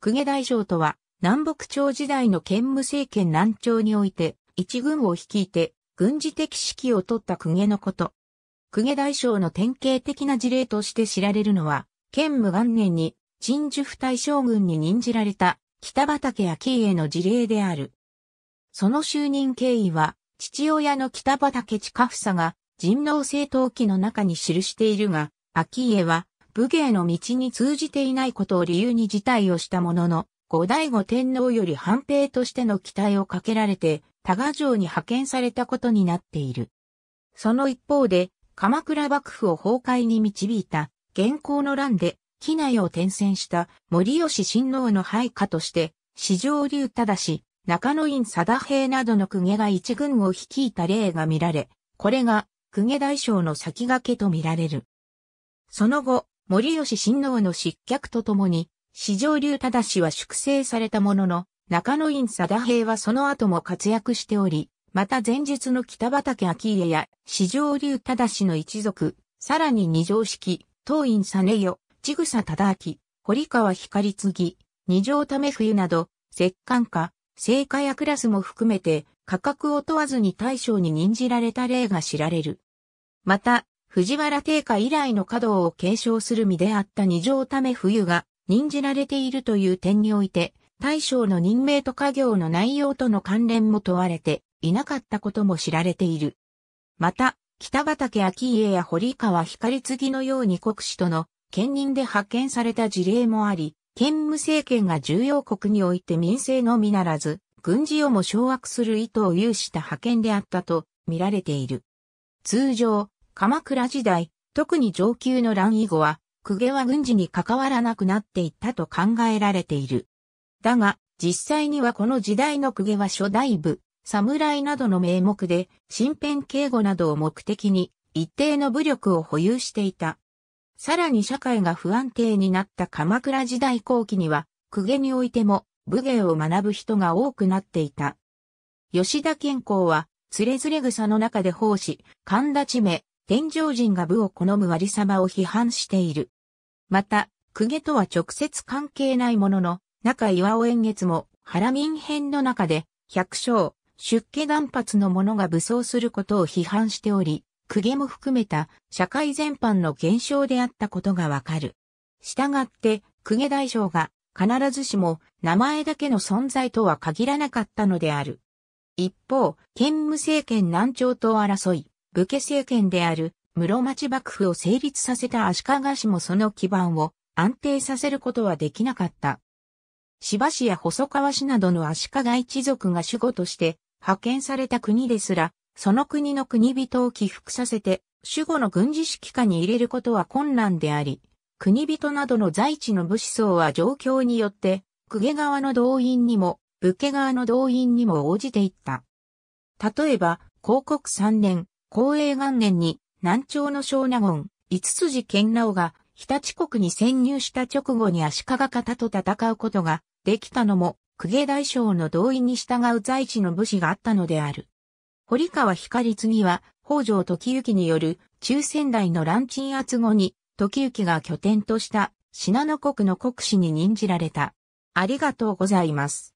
公家大将とは、南北朝時代の兼務政権南朝において、一軍を率いて、軍事的指揮を取った公家のこと。公家大将の典型的な事例として知られるのは、兼務元年に、陳樹府大将軍に任じられた、北畠昭家の事例である。その就任経緯は、父親の北畠近房が、人狼政党記の中に記しているが、昭家は、武芸の道に通じていないことを理由に辞退をしたものの、後醍醐天皇より藩兵としての期待をかけられて、多賀城に派遣されたことになっている。その一方で、鎌倉幕府を崩壊に導いた、現行の乱で、機内を転戦した森吉親王の配下として、四条竜忠氏、中野院貞平などの公家が一軍を率いた例が見られ、これが公家大将の先駆けと見られる。その後、森吉親王の失脚とともに、四条流忠氏は粛清されたものの、中野院貞平はその後も活躍しており、また前述の北畠昭家や四条流忠氏の一族、さらに二条式、東院実与、千草忠明、堀川光次、二条為冬など、摂関家、聖火やクラスも含めて、価格を問わずに大将に任じられた例が知られる。また、藤原定家以来の稼働を継承する身であった二条為冬が任じられているという点において、大将の任命と家業の内容との関連も問われていなかったことも知られている。また、北畠昭家や堀川光次のように国士との兼任で派遣された事例もあり、兼務政権が重要国において民政のみならず、軍事をも掌握する意図を有した派遣であったと見られている。通常、鎌倉時代、特に上級の乱以後は、公家は軍事に関わらなくなっていったと考えられている。だが、実際にはこの時代の公家は初代部、侍などの名目で、身辺警護などを目的に、一定の武力を保有していた。さらに社会が不安定になった鎌倉時代後期には、公家においても武芸を学ぶ人が多くなっていた。吉田健康は、つれづれ草の中で奉仕、神田地名、天上人が武を好む割様を批判している。また、公家とは直接関係ないものの、中岩尾円月も、原民編の中で、百姓、出家断髪の者が武装することを批判しており、公家も含めた社会全般の現象であったことがわかる。したがって、公家大将が必ずしも名前だけの存在とは限らなかったのである。一方、県務政権南朝と争い、武家政権である室町幕府を成立させた足利氏もその基盤を安定させることはできなかった。芝市や細川市などの足利一族が守護として派遣された国ですら、その国の国人を起伏させて、守護の軍事指揮下に入れることは困難であり、国人などの在地の武士層は状況によって、公家側の動員にも、武家側の動員にも応じていった。例えば、広告3年、公営元年に南朝の小納言、五筋健直が日立国に潜入した直後に足利方と戦うことができたのも、公家大将の同意に従う在地の武士があったのである。堀川光次は、北条時行による中仙台の乱鎮圧後に、時行が拠点とした信濃国の国士に任じられた。ありがとうございます。